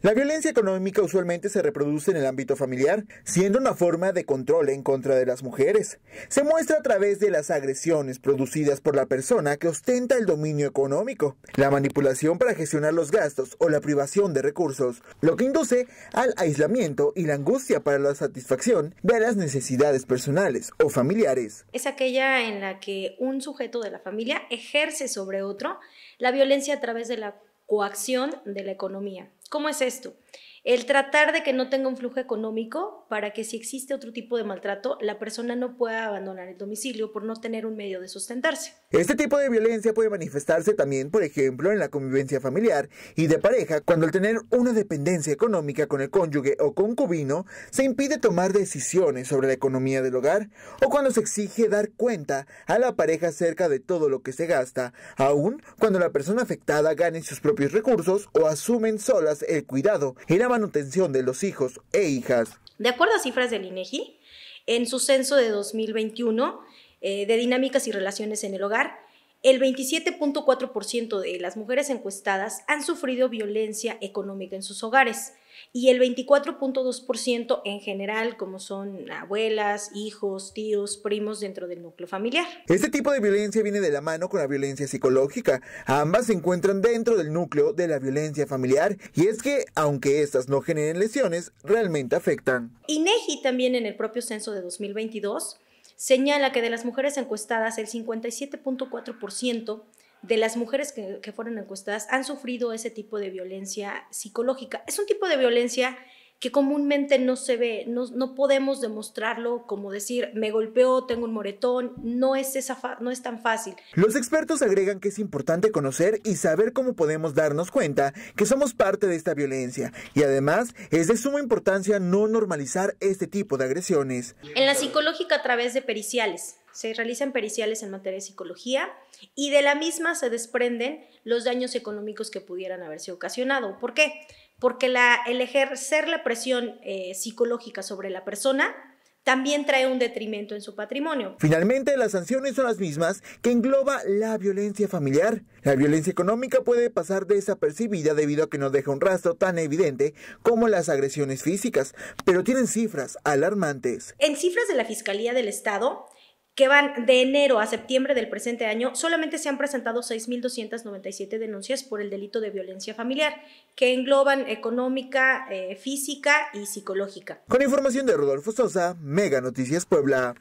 La violencia económica usualmente se reproduce en el ámbito familiar, siendo una forma de control en contra de las mujeres. Se muestra a través de las agresiones producidas por la persona que ostenta el dominio económico, la manipulación para gestionar los gastos o la privación de recursos, lo que induce al aislamiento y la angustia para la satisfacción de las necesidades personales o familiares. Es aquella en la que un sujeto de la familia ejerce sobre otro la violencia a través de la coacción de la economía ¿Cómo es esto? el tratar de que no tenga un flujo económico para que si existe otro tipo de maltrato, la persona no pueda abandonar el domicilio por no tener un medio de sustentarse. Este tipo de violencia puede manifestarse también, por ejemplo, en la convivencia familiar y de pareja, cuando el tener una dependencia económica con el cónyuge o concubino, se impide tomar decisiones sobre la economía del hogar o cuando se exige dar cuenta a la pareja acerca de todo lo que se gasta, aun cuando la persona afectada gane sus propios recursos o asumen solas el cuidado manutención de los hijos e hijas. De acuerdo a cifras del INEGI, e en su censo de 2021 eh, de dinámicas y relaciones en el hogar, el 27.4% de las mujeres encuestadas han sufrido violencia económica en sus hogares y el 24.2% en general, como son abuelas, hijos, tíos, primos dentro del núcleo familiar. Este tipo de violencia viene de la mano con la violencia psicológica. Ambas se encuentran dentro del núcleo de la violencia familiar y es que, aunque estas no generen lesiones, realmente afectan. INEGI también en el propio censo de 2022 señala que de las mujeres encuestadas, el 57.4% de las mujeres que, que, fueron encuestadas han sufrido ese tipo de violencia psicológica. Es un tipo de violencia que comúnmente no se ve, no, podemos demostrarlo como decir, me golpeó, tengo un moretón, no es, esa no es tan fácil. Los expertos agregan que es importante conocer y saber cómo podemos darnos cuenta que somos parte de esta violencia y además es de suma importancia no normalizar este tipo de agresiones. En la psicológica a través de periciales, se realizan periciales en materia de psicología y de la misma se desprenden los daños económicos que pudieran haberse ocasionado. ¿Por qué? porque la, el ejercer la presión eh, psicológica sobre la persona también trae un detrimento en su patrimonio. Finalmente, las sanciones son las mismas que engloba la violencia familiar. La violencia económica puede pasar desapercibida debido a que no deja un rastro tan evidente como las agresiones físicas, pero tienen cifras alarmantes. En cifras de la Fiscalía del Estado, que van de enero a septiembre del presente año, solamente se han presentado 6.297 denuncias por el delito de violencia familiar, que engloban económica, eh, física y psicológica. Con información de Rodolfo Sosa, Mega Noticias Puebla.